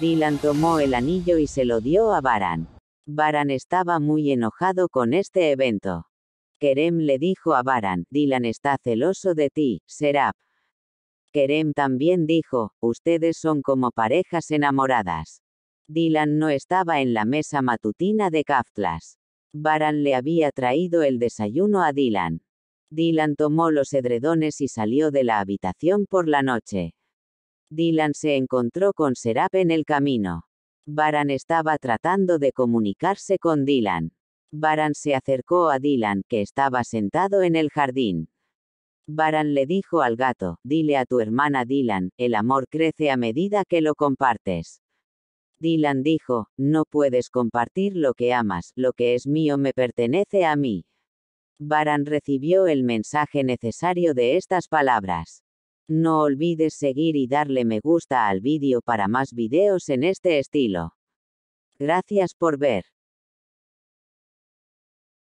Dylan tomó el anillo y se lo dio a Baran. Baran estaba muy enojado con este evento. Kerem le dijo a Baran, Dylan está celoso de ti, Serap. Kerem también dijo, ustedes son como parejas enamoradas. Dylan no estaba en la mesa matutina de Kaftlas. Baran le había traído el desayuno a Dylan. Dylan tomó los edredones y salió de la habitación por la noche. Dylan se encontró con Serap en el camino. Baran estaba tratando de comunicarse con Dylan. Baran se acercó a Dylan, que estaba sentado en el jardín. Baran le dijo al gato, dile a tu hermana Dylan, el amor crece a medida que lo compartes. Dylan dijo, no puedes compartir lo que amas, lo que es mío me pertenece a mí. Baran recibió el mensaje necesario de estas palabras. No olvides seguir y darle me gusta al vídeo para más videos en este estilo. Gracias por ver.